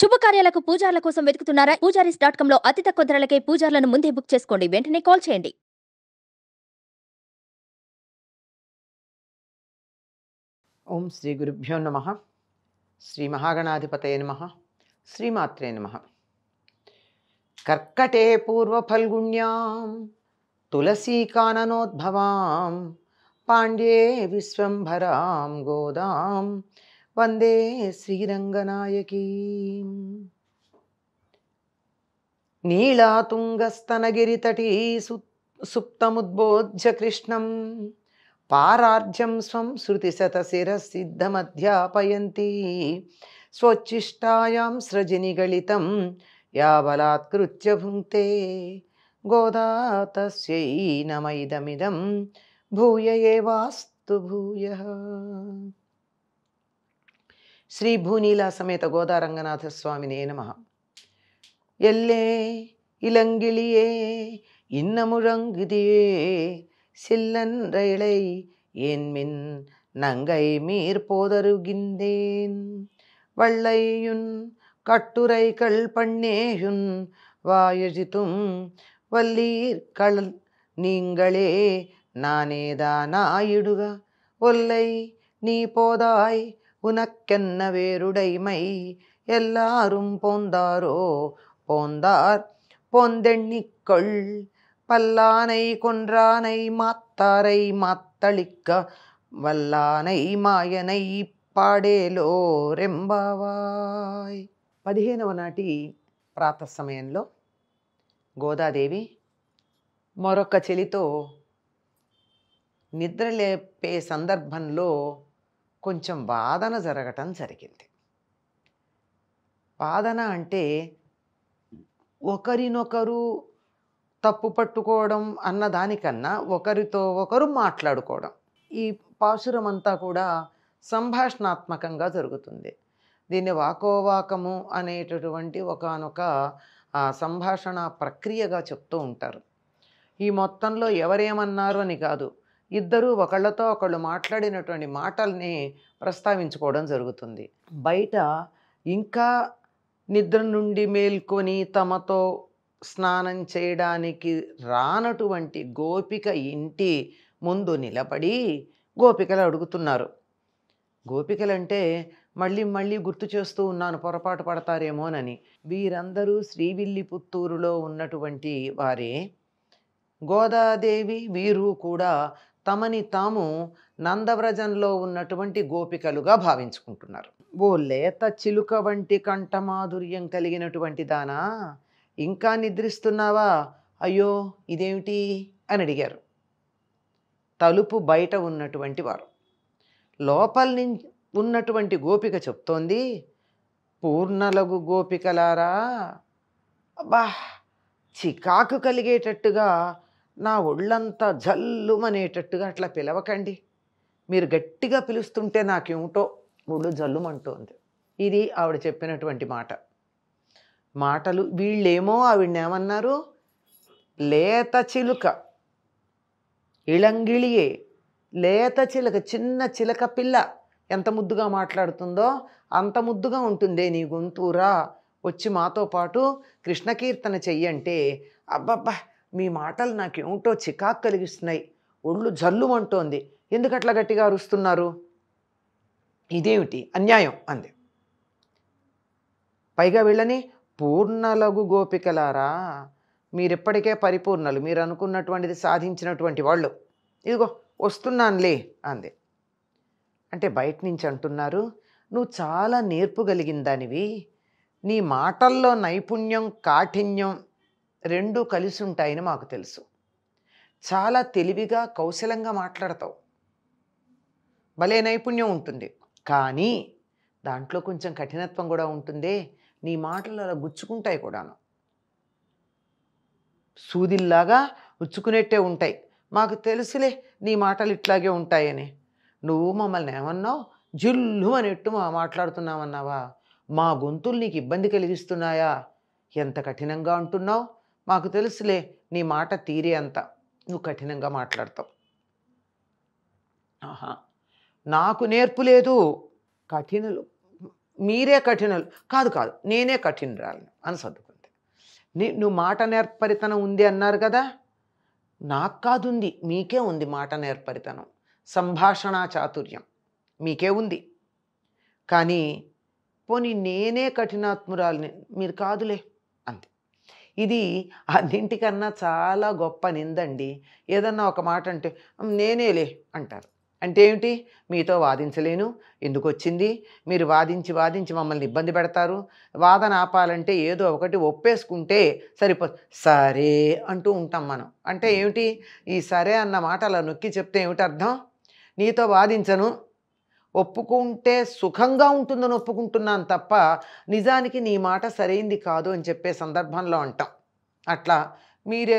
శుభకార్యాలకు పూజార్ల కోసం వెతుకుతున్నారా Poojaris dot com లో అతి తక్కువ ధరలకే పూజార్లను ముందే బుక్ చేసుకోండి వెంటనే కాల్ చేయండి ఓం శ్రీ గురుభ్యో నమ శ్రీ మహాగణాధిపతయ నమ శ్రీమాత్రే నమ కర్కటే పూర్వఫల్గుణ్యాం తులసీకాననోద్భవాం పాండ్యే విశ్వంభరాం గోదాం వందే శ్రీరంగనాయకీ నీళాతుంగస్తనగిరితటీ సు సుప్తముద్బోధ్య కృష్ణం పారార్జం స్వం శిరసిద్ధమధ్యాపయంతి స్వచ్చిష్టాయాం గళితం యావలాత్కృత్య భుంక్తే గోదాతస్యై నమైదమిదం భూయ ఏవాస్తు భూయ శ్రీ భూనీలా సమేత గోదారంగనాథ స్వామినే నమ ఎల్లే இளங்கிளியே இன்னமுழங்குதியே சில்லன்றைளை ஏன்மின் நங்கை மீர் போதருகின்றேன் வள்ளையுன் கட்டுரைகள் பண்ணேயுன் வாயெழுத்தும் வல்லீர்கள் நீங்களே நானேதானாயிடுக ஒல்லை நீ போதாய் உனக்கென்ன வேருடைமை எல்லாரும் போந்தாரோ போந்தார் போந்தெண்ணிக்கொள் பல்லானை கொன்றானை மாத்தாரை மாத்தளிக்க வல்லானை మాయనై పాడేలో రెంబావాయ్ పదిహేనవ నాటి ప్రాత సమయంలో గోదాదేవి మరొక చెలితో నిద్రలేపే సందర్భంలో కొంచెం వాదన జరగటం జరిగింది వాదన అంటే ఒకరినొకరు తప్పు పట్టుకోవడం అన్న దానికన్నా ఒకరితో ఒకరు మాట్లాడుకోవడం ఈ పాశురం అంతా కూడా సంభాషణాత్మకంగా జరుగుతుంది దీన్ని వాకోవాకము అనేటటువంటి ఒకనొక సంభాషణ ప్రక్రియగా చెప్తూ ఉంటారు ఈ మొత్తంలో ఎవరేమన్నారు అని కాదు ఇద్దరు ఒకళ్ళతో ఒకళ్ళు మాట్లాడినటువంటి మాటల్ని ప్రస్తావించుకోవడం జరుగుతుంది బయట ఇంకా నిద్ర నుండి మేల్కొని తమతో స్నానం చేయడానికి రానటువంటి గోపిక ఇంటి ముందు నిలబడి గోపికలు అడుగుతున్నారు గోపికలంటే మళ్ళీ మళ్ళీ గుర్తు చేస్తూ ఉన్నాను పొరపాటు పడతారేమోనని వీరందరూ శ్రీవిల్లి పుత్తూరులో ఉన్నటువంటి వారే గోదాదేవి వీరు కూడా తమని తాము నందవ్రజంలో ఉన్నటువంటి గోపికలుగా భావించుకుంటున్నారు ఓ లేత చిలుక వంటి కంఠమాధుర్యం కలిగినటువంటి దానా ఇంకా నిద్రిస్తున్నావా అయ్యో ఇదేమిటి అని అడిగారు తలుపు బయట ఉన్నటువంటి వారు లోపల నుంచి ఉన్నటువంటి గోపిక చెప్తోంది పూర్ణలగు గోపికలారా అబ్బా చికాకు కలిగేటట్టుగా నా ఒళ్ళంతా జల్లుమనేటట్టుగా అట్లా పిలవకండి మీరు గట్టిగా పిలుస్తుంటే నాకేమిటో ఒళ్ళు జల్లుమంటోంది ఇది ఆవిడ చెప్పినటువంటి మాట మాటలు వీళ్ళేమో ఆవిడనేమన్నారు లేత చిలుక ఇళంగిళియే లేత చిలక చిన్న చిలక పిల్ల ఎంత ముద్దుగా మాట్లాడుతుందో అంత ముద్దుగా ఉంటుందే నీ గొంతురా వచ్చి మాతో పాటు కృష్ణకీర్తన చెయ్యంటే అబ్బబ్బా మీ మాటలు నాకేమిటో చికాకు కలిగిస్తున్నాయి ఒళ్ళు జల్లుమంటోంది ఎందుకట్లా గట్టిగా అరుస్తున్నారు ఇదేమిటి అన్యాయం అంది పైగా వీళ్ళని లఘు గోపికలారా మీరిప్పటికే పరిపూర్ణలు మీరు అనుకున్నటువంటిది సాధించినటువంటి వాళ్ళు ఇదిగో వస్తున్నానులే అంది అంటే బయట నుంచి అంటున్నారు నువ్వు చాలా నేర్పు కలిగిందానివి నీ మాటల్లో నైపుణ్యం కాఠిన్యం రెండు కలిసి ఉంటాయని మాకు తెలుసు చాలా తెలివిగా కౌశలంగా మాట్లాడతావు భలే నైపుణ్యం ఉంటుంది కానీ దాంట్లో కొంచెం కఠినత్వం కూడా ఉంటుందే నీ మాటలు అలా గుచ్చుకుంటాయి కూడాను సూదిల్లాగా ఉచ్చుకునేట్టే ఉంటాయి మాకు తెలుసులే నీ మాటలు ఇట్లాగే ఉంటాయని నువ్వు మమ్మల్ని ఏమన్నావు జుల్లు అనేట్టు మా మాట్లాడుతున్నామన్నావా మా గొంతులు నీకు ఇబ్బంది కలిగిస్తున్నాయా ఎంత కఠినంగా అంటున్నావు మాకు తెలుసులే నీ మాట తీరే అంత నువ్వు కఠినంగా మాట్లాడతావు ఆహా నాకు నేర్పు లేదు కఠినలు మీరే కఠినలు కాదు కాదు నేనే కఠినరాలను అని సర్దుకుంది నీ నువ్వు మాట నేర్పరితనం ఉంది అన్నారు కదా నాకు కాదుంది మీకే ఉంది మాట నేర్పరితనం సంభాషణ చాతుర్యం మీకే ఉంది కానీ పోనీ నేనే కఠినాత్మురాలని మీరు కాదులే ఇది అన్నింటికన్నా చాలా గొప్ప నిందండి ఏదన్నా ఒక మాట అంటే నేనేలే అంటారు అంటే ఏమిటి మీతో వాదించలేను ఎందుకు వచ్చింది మీరు వాదించి వాదించి మమ్మల్ని ఇబ్బంది పెడతారు వాదన ఆపాలంటే ఏదో ఒకటి ఒప్పేసుకుంటే సరిపో సరే అంటూ ఉంటాం మనం అంటే ఏమిటి ఈ సరే అన్న మాట అలా నొక్కి చెప్తే ఏమిటి అర్థం నీతో వాదించను ఒప్పుకుంటే సుఖంగా ఉంటుందని ఒప్పుకుంటున్నాను తప్ప నిజానికి నీ మాట సరైంది కాదు అని చెప్పే సందర్భంలో అంటాం అట్లా మీరే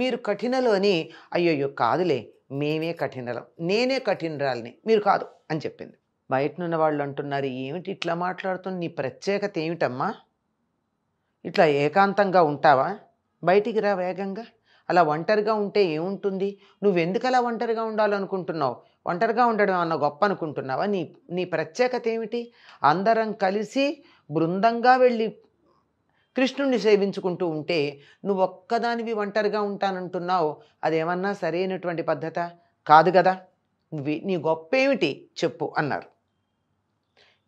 మీరు కఠినలోని అయ్యయ్యో కాదులే మేమే కఠినలం నేనే కఠినరాలని మీరు కాదు అని చెప్పింది బయటనున్న వాళ్ళు అంటున్నారు ఏమిటి ఇట్లా మాట్లాడుతున్న నీ ప్రత్యేకత ఏమిటమ్మా ఇట్లా ఏకాంతంగా ఉంటావా బయటికి రా వేగంగా అలా ఒంటరిగా ఉంటే ఏముంటుంది నువ్వెందుకు అలా ఒంటరిగా ఉండాలనుకుంటున్నావు ఒంటరిగా ఉండడం అన్న గొప్ప అనుకుంటున్నావా నీ నీ ప్రత్యేకత ఏమిటి అందరం కలిసి బృందంగా వెళ్ళి కృష్ణుణ్ణి సేవించుకుంటూ ఉంటే నువ్వు ఒక్కదానివి ఒంటరిగా ఉంటానంటున్నావు అదేమన్నా సరైనటువంటి పద్ధత కాదు కదా నువ్వు నీ గొప్ప ఏమిటి చెప్పు అన్నారు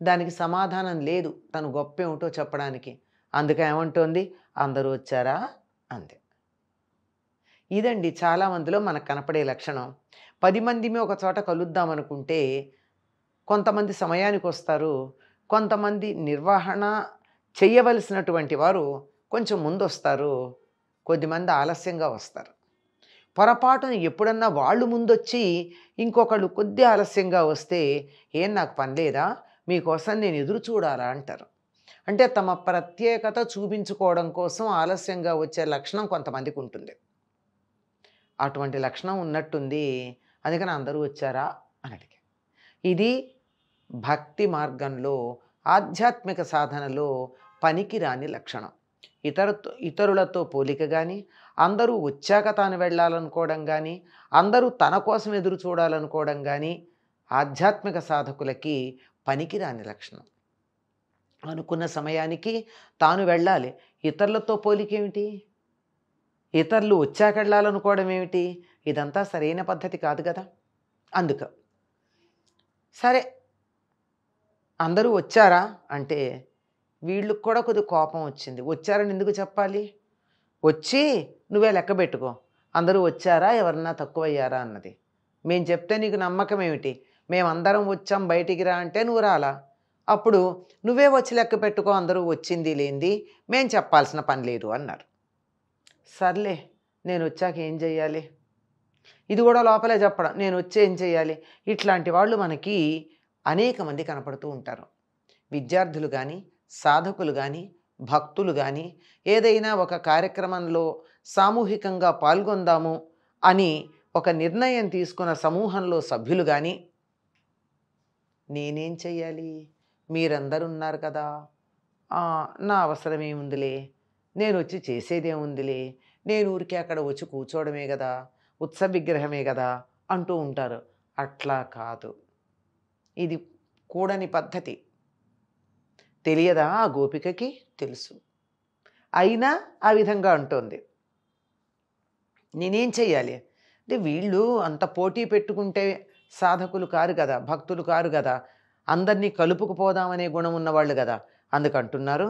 దానికి సమాధానం లేదు తను గొప్ప ఏమిటో చెప్పడానికి అందుకే ఏమంటోంది అందరూ వచ్చారా అంది ఇదండి చాలా మందిలో మనకు కనపడే లక్షణం పది మందిని ఒక చోట కలుద్దాం అనుకుంటే కొంతమంది సమయానికి వస్తారు కొంతమంది నిర్వహణ చేయవలసినటువంటి వారు కొంచెం ముందు వస్తారు కొద్దిమంది ఆలస్యంగా వస్తారు పొరపాటును ఎప్పుడన్నా వాళ్ళు ముందొచ్చి ఇంకొకళ్ళు కొద్ది ఆలస్యంగా వస్తే ఏం నాకు పని లేదా మీకోసం నేను ఎదురు చూడాలా అంటారు అంటే తమ ప్రత్యేకత చూపించుకోవడం కోసం ఆలస్యంగా వచ్చే లక్షణం కొంతమందికి ఉంటుంది అటువంటి లక్షణం ఉన్నట్టుంది అందుకని అందరూ వచ్చారా అని అడిగా ఇది భక్తి మార్గంలో ఆధ్యాత్మిక సాధనలో పనికిరాని లక్షణం ఇతర ఇతరులతో పోలిక కానీ అందరూ వచ్చాక తాను వెళ్ళాలనుకోవడం కానీ అందరూ తన కోసం ఎదురు చూడాలనుకోవడం కానీ ఆధ్యాత్మిక సాధకులకి పనికిరాని లక్షణం అనుకున్న సమయానికి తాను వెళ్ళాలి ఇతరులతో పోలికేమిటి ఇతరులు వచ్చాకెళ్ళాలనుకోవడం ఏమిటి ఇదంతా సరైన పద్ధతి కాదు కదా అందుక సరే అందరూ వచ్చారా అంటే వీళ్ళకి కూడా కొద్ది కోపం వచ్చింది వచ్చారని ఎందుకు చెప్పాలి వచ్చి నువ్వే లెక్క పెట్టుకో అందరూ వచ్చారా ఎవరన్నా తక్కువయ్యారా అన్నది మేము చెప్తే నీకు నమ్మకం ఏమిటి మేమందరం వచ్చాం బయటికి రా అంటే నువ్వు రాలా అప్పుడు నువ్వే వచ్చి లెక్క పెట్టుకో అందరూ వచ్చింది లేనిది మేము చెప్పాల్సిన పని లేదు అన్నారు సర్లే నేను వచ్చాక ఏం చెయ్యాలి ఇది కూడా లోపలే చెప్పడం నేను వచ్చి ఏం చేయాలి ఇట్లాంటి వాళ్ళు మనకి అనేక మంది కనపడుతూ ఉంటారు విద్యార్థులు కానీ సాధకులు కానీ భక్తులు కానీ ఏదైనా ఒక కార్యక్రమంలో సామూహికంగా పాల్గొందాము అని ఒక నిర్ణయం తీసుకున్న సమూహంలో సభ్యులు కానీ నేనేం చెయ్యాలి మీరందరున్నారు కదా నా అవసరమేముందిలే నేను వచ్చి చేసేదే ఉందిలే నేను ఊరికే అక్కడ వచ్చి కూర్చోవడమే కదా ఉత్సవ విగ్రహమే కదా అంటూ ఉంటారు అట్లా కాదు ఇది కూడని పద్ధతి తెలియదా ఆ గోపికకి తెలుసు అయినా ఆ విధంగా అంటోంది నేనేం చెయ్యాలి అంటే వీళ్ళు అంత పోటీ పెట్టుకుంటే సాధకులు కారు కదా భక్తులు కారు కదా అందరినీ కలుపుకుపోదామనే గుణం ఉన్నవాళ్ళు కదా అందుకంటున్నారు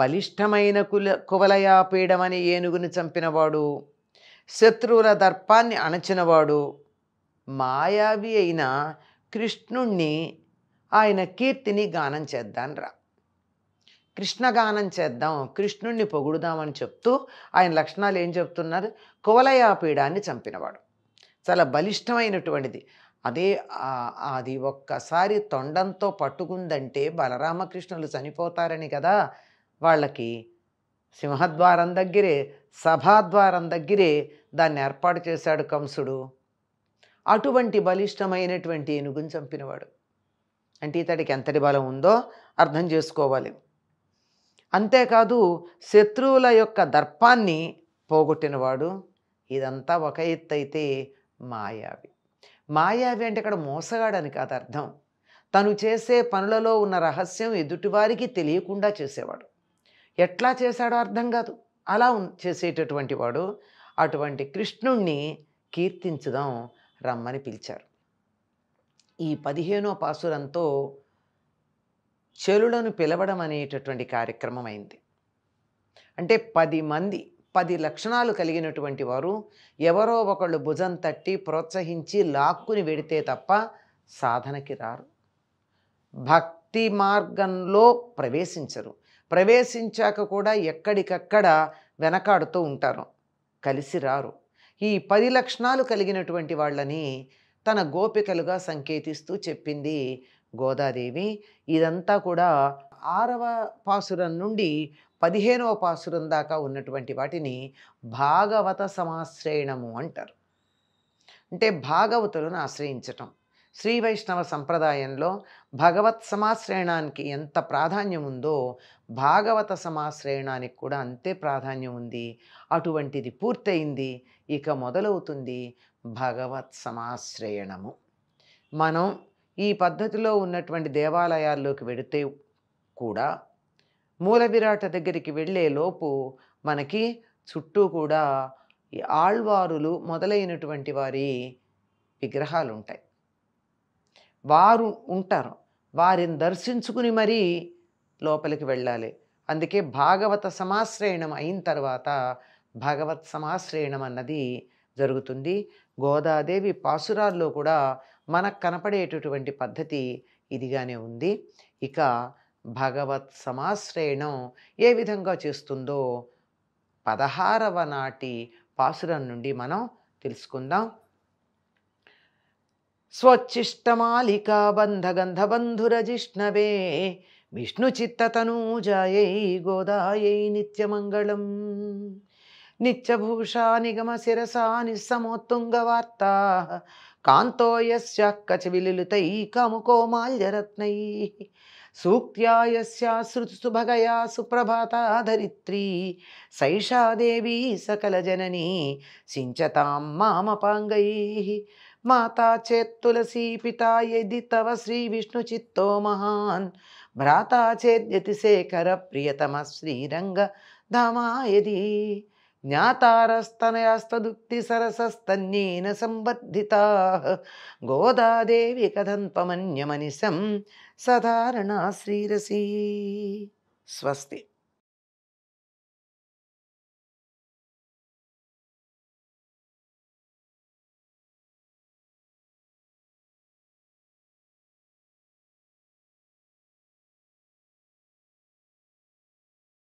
బలిష్టమైన కుల కువలయా పీడమని ఏనుగుని చంపినవాడు శత్రువుల దర్పాన్ని అణచినవాడు మాయావి అయిన కృష్ణుణ్ణి ఆయన కీర్తిని గానం రా కృష్ణగానం చేద్దాం కృష్ణుణ్ణి పొగుడుదామని చెప్తూ ఆయన లక్షణాలు ఏం చెప్తున్నారు పీడాన్ని చంపినవాడు చాలా బలిష్టమైనటువంటిది అదే అది ఒక్కసారి తొండంతో పట్టుకుందంటే బలరామకృష్ణులు చనిపోతారని కదా వాళ్ళకి సింహద్వారం దగ్గరే సభాద్వారం దగ్గరే దాన్ని ఏర్పాటు చేశాడు కంసుడు అటువంటి బలిష్టమైనటువంటి ఏనుగుని చంపినవాడు అంటే ఇతడికి ఎంతటి బలం ఉందో అర్థం చేసుకోవాలి అంతేకాదు శత్రువుల యొక్క దర్పాన్ని పోగొట్టినవాడు ఇదంతా ఒక ఎత్తు అయితే మాయావి మాయావి అంటే ఇక్కడ మోసగాడని కాదు అర్థం తను చేసే పనులలో ఉన్న రహస్యం ఎదుటివారికి తెలియకుండా చేసేవాడు ఎట్లా చేశాడో అర్థం కాదు అలా చేసేటటువంటి వాడు అటువంటి కృష్ణుణ్ణి కీర్తించుదాం రమ్మని పిలిచారు ఈ పదిహేనో పాసురంతో చెలులను పిలవడం అనేటటువంటి కార్యక్రమం అయింది అంటే పది మంది పది లక్షణాలు కలిగినటువంటి వారు ఎవరో ఒకళ్ళు భుజం తట్టి ప్రోత్సహించి లాక్కుని వెడితే తప్ప సాధనకి రారు భక్తి మార్గంలో ప్రవేశించరు ప్రవేశించాక కూడా ఎక్కడికక్కడ వెనకాడుతూ ఉంటారు కలిసి రారు ఈ పది లక్షణాలు కలిగినటువంటి వాళ్ళని తన గోపికలుగా సంకేతిస్తూ చెప్పింది గోదాదేవి ఇదంతా కూడా ఆరవ పాసురం నుండి పదిహేనవ పాసురం దాకా ఉన్నటువంటి వాటిని భాగవత సమాశ్రయణము అంటారు అంటే భాగవతులను ఆశ్రయించటం శ్రీ వైష్ణవ సంప్రదాయంలో భగవత్ సమాశ్రయణానికి ఎంత ప్రాధాన్యం ఉందో భాగవత సమాశ్రయణానికి కూడా అంతే ప్రాధాన్యం ఉంది అటువంటిది పూర్తయింది ఇక మొదలవుతుంది భగవత్ సమాశ్రయణము మనం ఈ పద్ధతిలో ఉన్నటువంటి దేవాలయాల్లోకి వెడితే కూడా మూల విరాట దగ్గరికి వెళ్ళేలోపు మనకి చుట్టూ కూడా ఆళ్వారులు మొదలైనటువంటి వారి విగ్రహాలు ఉంటాయి వారు ఉంటారు వారిని దర్శించుకుని మరీ లోపలికి వెళ్ళాలి అందుకే భాగవత సమాశ్రయణం అయిన తర్వాత భగవత్ సమాశ్రయణం అన్నది జరుగుతుంది గోదాదేవి పాసురాల్లో కూడా మనకు కనపడేటటువంటి పద్ధతి ఇదిగానే ఉంది ఇక భగవత్ సమాశ్రయణం ఏ విధంగా చేస్తుందో పదహారవ నాటి పాసురం నుండి మనం తెలుసుకుందాం స్వచ్చిష్టమాలికాబంధగంధబంధురజిష్ణవే విష్ణుచిత్తనూజాయై గోదాయై నిత్యమంగళం నిత్యభూషా నిగమ శిరసా నిస్సమోత్తుంగ వార్తా కాంతోయశ్చకచవిలుతై కముకోమాల్యరత్నై సూక్త్యాయశ్యాశ్రుతుభగయా సుప్రభాతాధరిత్రీ సైషా దేవీ సకలజననీ సించతాం మామపాంగై మాతా చేత్తులసీ పితా యది తవ శ్రీ విష్ణు చిత్తో మహాన్ భ్రాతా చేతిశేఖర ప్రియతమ శ్రీరంగ ధామాయది జ్ఞాతారస్తనయాస్తదుక్తి సరసస్తన్యేన సంబద్ధిత గోదాదేవి కథంపమన్యమనిశం సాధారణ శ్రీరసి స్వస్తి